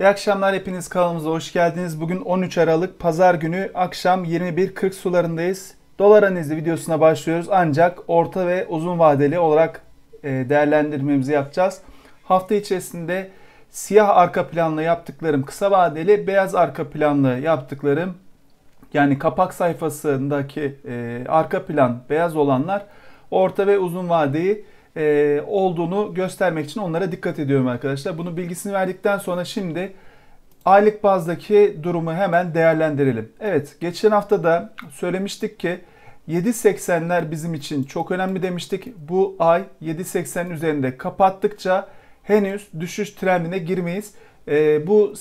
İyi akşamlar hepiniz kanalımıza hoş geldiniz. Bugün 13 Aralık Pazar günü akşam 21.40 sularındayız. Dolar analizi videosuna başlıyoruz ancak orta ve uzun vadeli olarak e, değerlendirmemizi yapacağız. Hafta içerisinde siyah arka planla yaptıklarım kısa vadeli, beyaz arka planla yaptıklarım yani kapak sayfasındaki e, arka plan beyaz olanlar orta ve uzun vadeli e, olduğunu göstermek için onlara dikkat ediyorum arkadaşlar. Bunu bilgisini verdikten sonra şimdi aylık bazdaki durumu hemen değerlendirelim. Evet geçen hafta da söylemiştik ki 7.80'ler bizim için çok önemli demiştik. Bu ay 7.80'in üzerinde kapattıkça henüz düşüş trendine girmeyiz. E, bu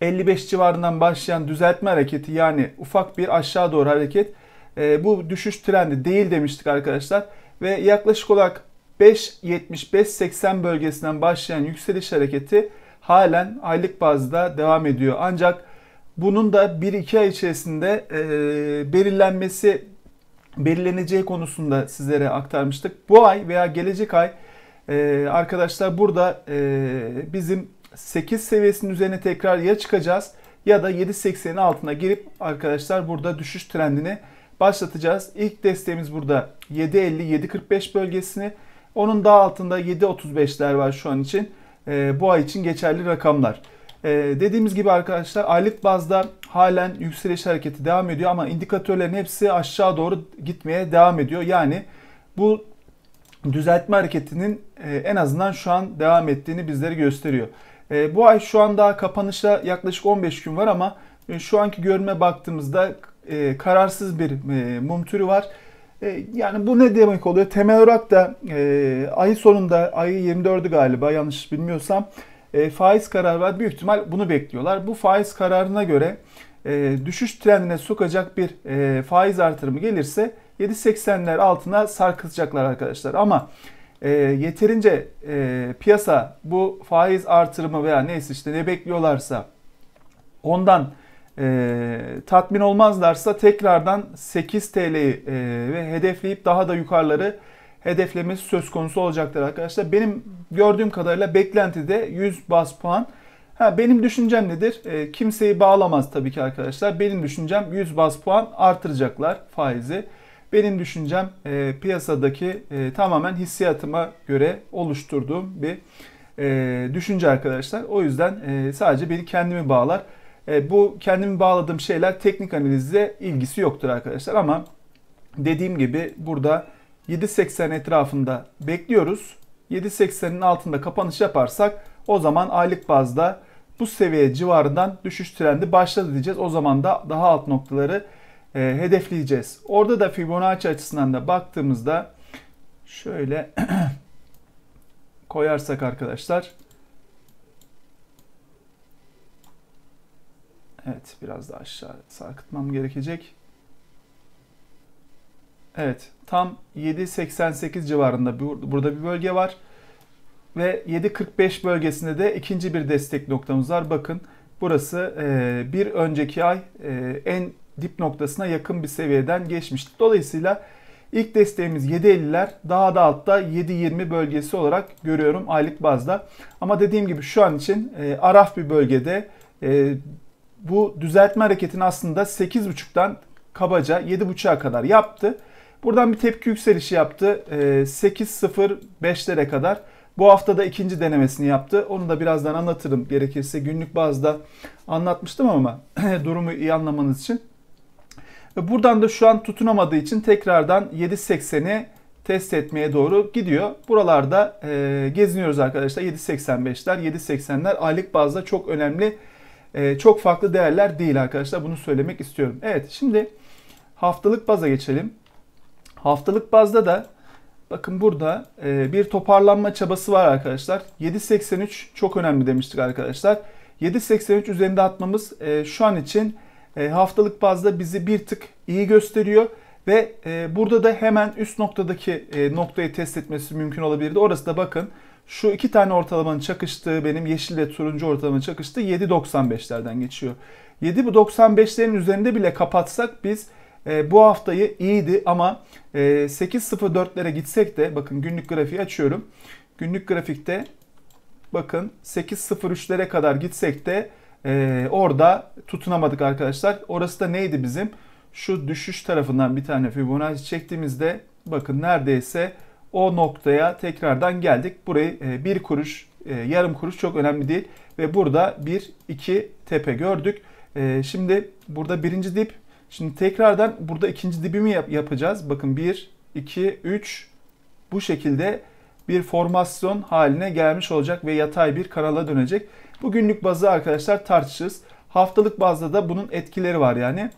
55 civarından başlayan düzeltme hareketi yani ufak bir aşağı doğru hareket e, bu düşüş trendi değil demiştik arkadaşlar ve yaklaşık olarak 5.75-80 bölgesinden başlayan yükseliş hareketi halen aylık bazda devam ediyor. Ancak bunun da 1-2 ay içerisinde e, belirlenmesi belirleneceği konusunda sizlere aktarmıştık. Bu ay veya gelecek ay e, arkadaşlar burada e, bizim 8 seviyesinin üzerine tekrar ya çıkacağız ya da 7.80'in altına girip arkadaşlar burada düşüş trendini başlatacağız. İlk desteğimiz burada 7.50-7.45 bölgesini. Onun daha altında 7.35'ler var şu an için. E, bu ay için geçerli rakamlar. E, dediğimiz gibi arkadaşlar aylık bazda halen yükseliş hareketi devam ediyor ama indikatörlerin hepsi aşağı doğru gitmeye devam ediyor. Yani bu düzeltme hareketinin e, en azından şu an devam ettiğini bizlere gösteriyor. E, bu ay şu an daha kapanışa yaklaşık 15 gün var ama e, şu anki görme baktığımızda e, kararsız bir e, mum türü var. E, yani bu ne demek oluyor? Temel olarak da e, ay sonunda, ayı 24'ü galiba yanlış bilmiyorsam e, faiz kararı var. Büyük ihtimal bunu bekliyorlar. Bu faiz kararına göre e, düşüş trendine sokacak bir e, faiz artırımı gelirse 7.80'ler altına sarkılacaklar arkadaşlar. Ama e, yeterince e, piyasa bu faiz artırımı veya neyse işte ne bekliyorlarsa ondan e, tatmin olmazlarsa tekrardan 8 TL'yi e, ve hedefleyip daha da yukarıları hedeflemesi söz konusu olacaktır arkadaşlar. Benim gördüğüm kadarıyla beklenti de 100 bas puan. Ha, benim düşüncem nedir? E, kimseyi bağlamaz tabii ki arkadaşlar. Benim düşüncem 100 bas puan artıracaklar faizi. Benim düşüncem e, piyasadaki e, tamamen hissiyatıma göre oluşturduğum bir e, düşünce arkadaşlar. O yüzden e, sadece beni kendimi bağlar. E, bu kendimi bağladığım şeyler teknik analizle ilgisi yoktur arkadaşlar ama dediğim gibi burada 7.80 etrafında bekliyoruz. 7.80'in altında kapanış yaparsak o zaman aylık bazda bu seviye civarından düşüş trendi başladı diyeceğiz. O zaman da daha alt noktaları e, hedefleyeceğiz. Orada da Fibonacci açısından da baktığımızda şöyle koyarsak arkadaşlar Evet biraz daha aşağı sarkıtmam gerekecek. Evet tam 7.88 civarında bir, burada bir bölge var. Ve 7.45 bölgesinde de ikinci bir destek noktamız var. Bakın burası e, bir önceki ay e, en dip noktasına yakın bir seviyeden geçmişti. Dolayısıyla ilk desteğimiz 7.50'ler daha da altta 7.20 bölgesi olarak görüyorum aylık bazda. Ama dediğim gibi şu an için e, araf bir bölgede bu düzeltme hareketini aslında 8.5'tan kabaca 7.5'a kadar yaptı. Buradan bir tepki yükselişi yaptı. 8.05'lere ee, kadar. Bu hafta da ikinci denemesini yaptı. Onu da birazdan anlatırım gerekirse. Günlük bazda anlatmıştım ama durumu iyi anlamanız için. Buradan da şu an tutunamadığı için tekrardan 7.80'i test etmeye doğru gidiyor. Buralarda e, geziniyoruz arkadaşlar. 7.85'ler, 7.80'ler aylık bazda çok önemli ee, çok farklı değerler değil arkadaşlar. Bunu söylemek istiyorum. Evet şimdi haftalık baza geçelim. Haftalık bazda da bakın burada e, bir toparlanma çabası var arkadaşlar. 7.83 çok önemli demiştik arkadaşlar. 7.83 üzerinde atmamız e, şu an için e, haftalık bazda bizi bir tık iyi gösteriyor. Ve burada da hemen üst noktadaki noktayı test etmesi mümkün olabilirdi. Orası da bakın şu iki tane ortalamanın çakıştığı benim yeşil ve turuncu ortalamanın çakıştığı 7.95'lerden geçiyor. 7 bu 95'lerin üzerinde bile kapatsak biz e, bu haftayı iyiydi ama e, 8.04'lere gitsek de bakın günlük grafiği açıyorum. Günlük grafikte bakın 8.03'lere kadar gitsek de e, orada tutunamadık arkadaşlar. Orası da neydi bizim? Şu düşüş tarafından bir tane Fibonacci çektiğimizde bakın neredeyse o noktaya tekrardan geldik. Burayı e, bir kuruş, e, yarım kuruş çok önemli değil. Ve burada bir, iki tepe gördük. E, şimdi burada birinci dip. Şimdi tekrardan burada ikinci dibimi yap yapacağız. Bakın bir, iki, üç bu şekilde bir formasyon haline gelmiş olacak ve yatay bir kanala dönecek. Bugünlük bazda arkadaşlar tartışırız. Haftalık bazda da bunun etkileri var yani.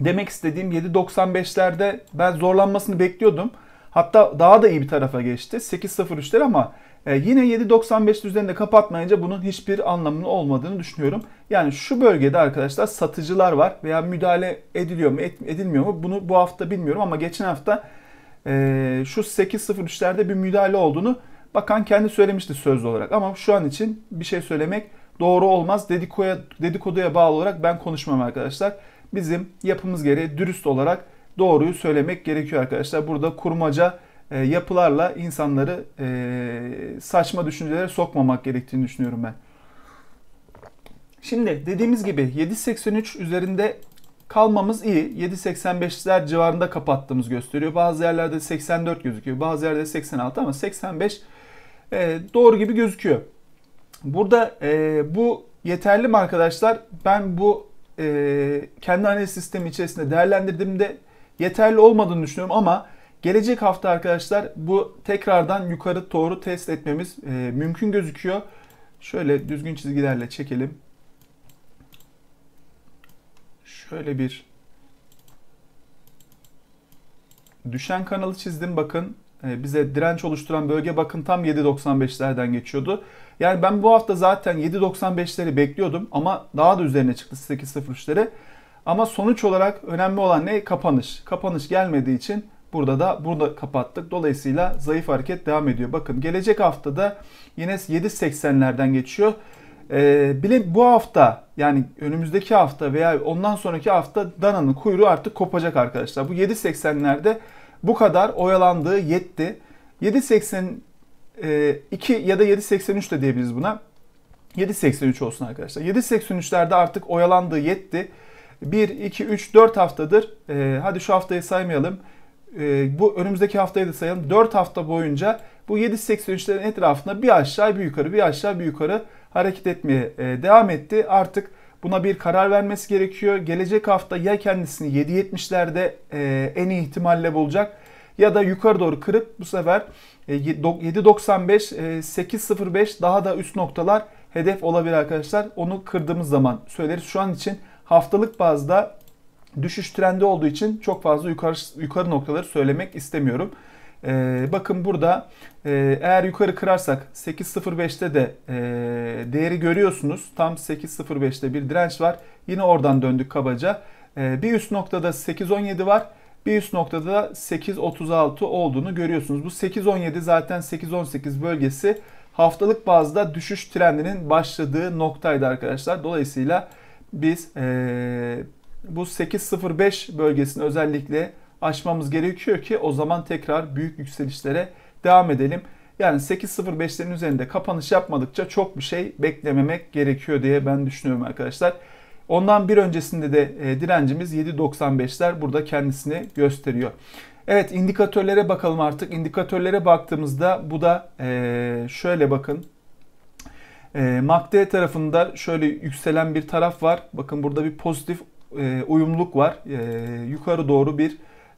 Demek istediğim 7.95'lerde ben zorlanmasını bekliyordum. Hatta daha da iyi bir tarafa geçti. 8.03'ler ama e, yine 7.95 düzlerinde kapatmayınca bunun hiçbir anlamının olmadığını düşünüyorum. Yani şu bölgede arkadaşlar satıcılar var veya müdahale ediliyor mu edilmiyor mu bunu bu hafta bilmiyorum ama geçen hafta e, şu 8.03'lerde bir müdahale olduğunu bakan kendi söylemişti sözlü olarak. Ama şu an için bir şey söylemek doğru olmaz. Dedikoya, dedikoduya bağlı olarak ben konuşmam arkadaşlar. Bizim yapımız gereği dürüst olarak doğruyu söylemek gerekiyor arkadaşlar. Burada kurmaca e, yapılarla insanları e, saçma düşüncelere sokmamak gerektiğini düşünüyorum ben. Şimdi dediğimiz gibi 783 üzerinde kalmamız iyi. 7.85'ler civarında kapattığımız gösteriyor. Bazı yerlerde 84 gözüküyor. Bazı yerlerde 86 ama 85 e, doğru gibi gözüküyor. Burada e, bu yeterli mi arkadaşlar? Ben bu e, kendi analiz sistemi içerisinde değerlendirdiğimde yeterli olmadığını düşünüyorum ama gelecek hafta arkadaşlar bu tekrardan yukarı doğru test etmemiz e, mümkün gözüküyor. Şöyle düzgün çizgilerle çekelim. Şöyle bir düşen kanalı çizdim bakın. E, bize direnç oluşturan bölge bakın tam 7.95'lerden geçiyordu. Yani ben bu hafta zaten 7.95'leri bekliyordum ama daha da üzerine çıktı 8.03'lere. Ama sonuç olarak önemli olan ne? Kapanış. Kapanış gelmediği için burada da burada kapattık. Dolayısıyla zayıf hareket devam ediyor. Bakın gelecek haftada yine 7.80'lerden geçiyor. Ee, bu hafta yani önümüzdeki hafta veya ondan sonraki hafta dananın kuyruğu artık kopacak arkadaşlar. Bu 7.80'lerde bu kadar oyalandığı yetti. 7.82 e, ya da 7.83 de diyebiliriz buna. 7.83 olsun arkadaşlar. 7.83'lerde artık oyalandığı yetti. 1, 2, 3, 4 haftadır e, hadi şu haftayı saymayalım. E, bu önümüzdeki haftayı da sayalım. 4 hafta boyunca bu 7.83'lerin etrafında bir aşağı bir yukarı bir aşağı bir yukarı hareket etmeye e, devam etti. Artık buna bir karar vermesi gerekiyor. Gelecek hafta ya kendisini 7.70'lerde e, en iyi ihtimalle bulacak ya da yukarı doğru kırıp bu sefer 7.95, e, 8.05 e, daha da üst noktalar hedef olabilir arkadaşlar. Onu kırdığımız zaman söyleriz. Şu an için Haftalık bazda düşüş trendi olduğu için çok fazla yukarı, yukarı noktaları söylemek istemiyorum. Ee, bakın burada e, eğer yukarı kırarsak 8.05'te de e, değeri görüyorsunuz. Tam 8.05'te bir direnç var. Yine oradan döndük kabaca. E, bir üst noktada 8.17 var. Bir üst noktada da 8.36 olduğunu görüyorsunuz. Bu 8.17 zaten 8.18 bölgesi haftalık bazda düşüş trendinin başladığı noktaydı arkadaşlar. Dolayısıyla bu biz e, bu 8.05 bölgesini özellikle aşmamız gerekiyor ki o zaman tekrar büyük yükselişlere devam edelim. Yani 8.05'lerin üzerinde kapanış yapmadıkça çok bir şey beklememek gerekiyor diye ben düşünüyorum arkadaşlar. Ondan bir öncesinde de e, direncimiz 7.95'ler burada kendisini gösteriyor. Evet indikatörlere bakalım artık. İndikatörlere baktığımızda bu da e, şöyle bakın e, ee, MACD tarafında şöyle yükselen bir taraf var. Bakın burada bir pozitif e, uyumluluk var. E, yukarı doğru bir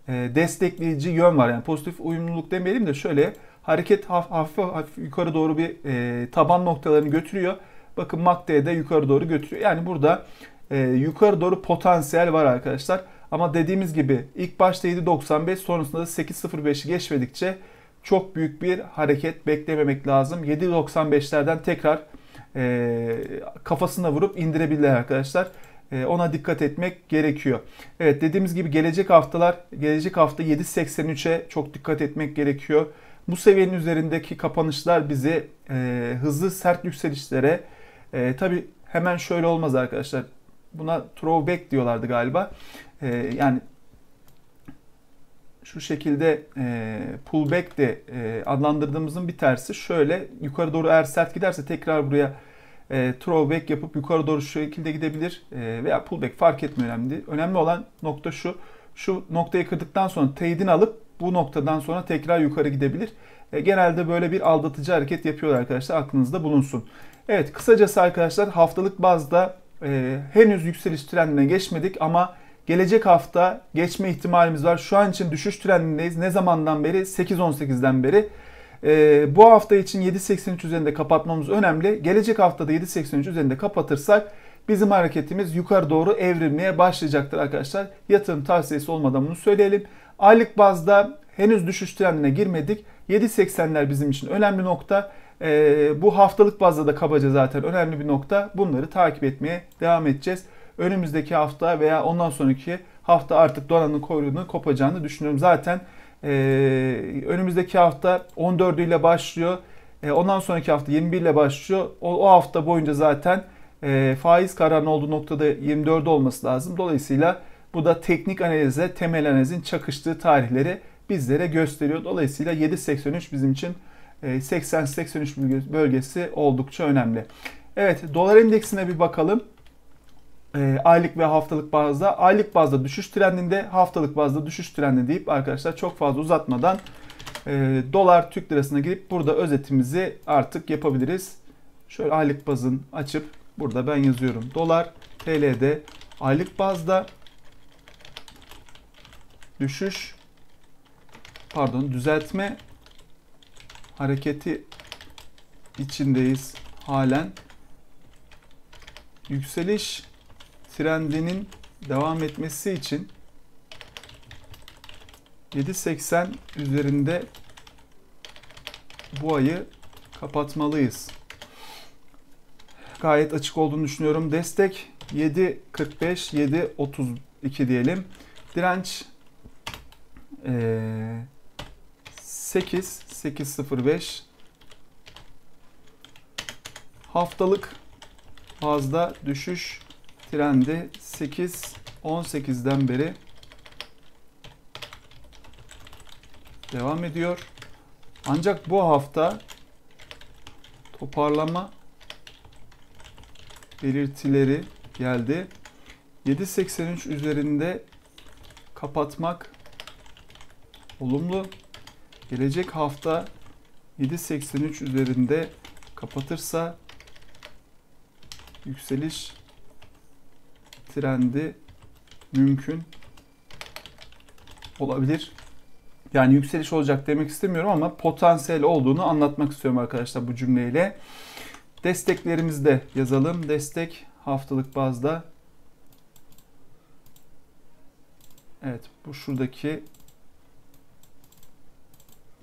e, destekleyici yön var. Yani pozitif uyumluluk demeyelim de şöyle hareket haf, hafif hafif yukarı doğru bir e, taban noktalarını götürüyor. Bakın MACD'de yukarı doğru götürüyor. Yani burada e, yukarı doğru potansiyel var arkadaşlar. Ama dediğimiz gibi ilk başta 7.95 sonrasında da 8.05'i geçmedikçe çok büyük bir hareket beklememek lazım. 7.95'lerden tekrar e, kafasına vurup indirebilirler arkadaşlar. E, ona dikkat etmek gerekiyor. Evet dediğimiz gibi gelecek haftalar gelecek hafta 7.83'e çok dikkat etmek gerekiyor. Bu seviyenin üzerindeki kapanışlar bizi e, hızlı sert yükselişlere e, tabi hemen şöyle olmaz arkadaşlar. Buna throwback diyorlardı galiba. E, yani şu şekilde e, pullback de e, adlandırdığımızın bir tersi şöyle yukarı doğru eğer sert giderse tekrar buraya e, throwback yapıp yukarı doğru şu şekilde gidebilir e, veya pullback fark etmiyor önemli. Önemli olan nokta şu. Şu noktayı kırdıktan sonra trade'ini alıp bu noktadan sonra tekrar yukarı gidebilir. E, genelde böyle bir aldatıcı hareket yapıyorlar arkadaşlar. Aklınızda bulunsun. Evet kısacası arkadaşlar haftalık bazda e, henüz yükseliş trendine geçmedik ama Gelecek hafta geçme ihtimalimiz var. Şu an için düşüş trendindeyiz. Ne zamandan beri? 8.18'den beri. Ee, bu hafta için 7.83 üzerinde kapatmamız önemli. Gelecek haftada 7.83 üzerinde kapatırsak bizim hareketimiz yukarı doğru evrilmeye başlayacaktır arkadaşlar. Yatırım tavsiyesi olmadan bunu söyleyelim. Aylık bazda henüz düşüş trendine girmedik. 7.80'ler bizim için önemli nokta. Ee, bu haftalık bazda da kabaca zaten önemli bir nokta. Bunları takip etmeye devam edeceğiz önümüzdeki hafta veya ondan sonraki hafta artık dolanın kuyruğunu kopacağını düşünüyorum. Zaten e, önümüzdeki hafta 14 ile başlıyor. E, ondan sonraki hafta 21 ile başlıyor. O, o hafta boyunca zaten e, faiz kararının olduğu noktada 24 olması lazım. Dolayısıyla bu da teknik analize, temel analizin çakıştığı tarihleri bizlere gösteriyor. Dolayısıyla 7.83 bizim için 80-83 e, bölgesi oldukça önemli. Evet dolar endeksine bir bakalım e, aylık ve haftalık bazda aylık bazda düşüş trendinde haftalık bazda düşüş trendi deyip arkadaşlar çok fazla uzatmadan e, dolar Türk lirasına girip burada özetimizi artık yapabiliriz. Şöyle aylık bazın açıp burada ben yazıyorum. Dolar TL'de aylık bazda düşüş pardon düzeltme hareketi içindeyiz halen. Yükseliş trendinin devam etmesi için 7.80 üzerinde bu ayı kapatmalıyız. Gayet açık olduğunu düşünüyorum. Destek 7.45, 7.32 diyelim. Direnç ee, 8, 8.05. Haftalık fazla düşüş trendi 8 18'den beri devam ediyor. Ancak bu hafta toparlama belirtileri geldi. 7.83 üzerinde kapatmak olumlu. Gelecek hafta 7.83 üzerinde kapatırsa yükseliş trendi mümkün olabilir. Yani yükseliş olacak demek istemiyorum ama potansiyel olduğunu anlatmak istiyorum arkadaşlar bu cümleyle. Desteklerimizi de yazalım. Destek haftalık bazda. Evet bu şuradaki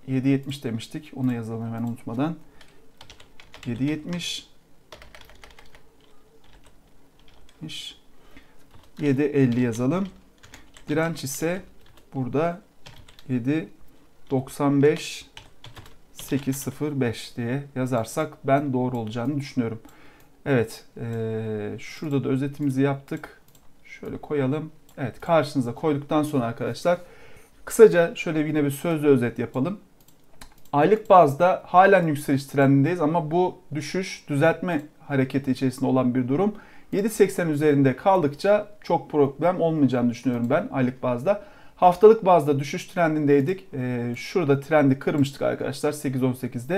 7.70 demiştik. Onu yazalım hemen unutmadan. 7.70 7.50 yazalım. Direnç ise burada 7.95 8.05 diye yazarsak ben doğru olacağını düşünüyorum. Evet. E, şurada da özetimizi yaptık. Şöyle koyalım. Evet karşınıza koyduktan sonra arkadaşlar kısaca şöyle yine bir sözlü özet yapalım. Aylık bazda halen yükseliş trendindeyiz ama bu düşüş düzeltme hareketi içerisinde olan bir durum. 7.80 üzerinde kaldıkça çok problem olmayacağını düşünüyorum ben aylık bazda. Haftalık bazda düşüş trendindeydik. Ee, şurada trendi kırmıştık arkadaşlar 8.18'de.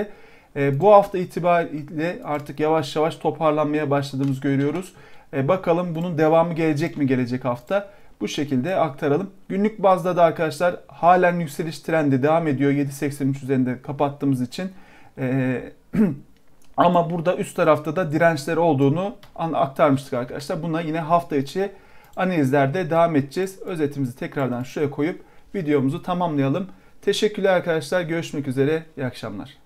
E, ee, bu hafta itibariyle artık yavaş yavaş toparlanmaya başladığımız görüyoruz. Ee, bakalım bunun devamı gelecek mi gelecek hafta? Bu şekilde aktaralım. Günlük bazda da arkadaşlar halen yükseliş trendi devam ediyor. 7.83 üzerinde kapattığımız için. Ama burada üst tarafta da dirençler olduğunu aktarmıştık arkadaşlar. Buna yine hafta içi analizlerde devam edeceğiz. Özetimizi tekrardan şuraya koyup videomuzu tamamlayalım. Teşekkürler arkadaşlar. Görüşmek üzere. İyi akşamlar.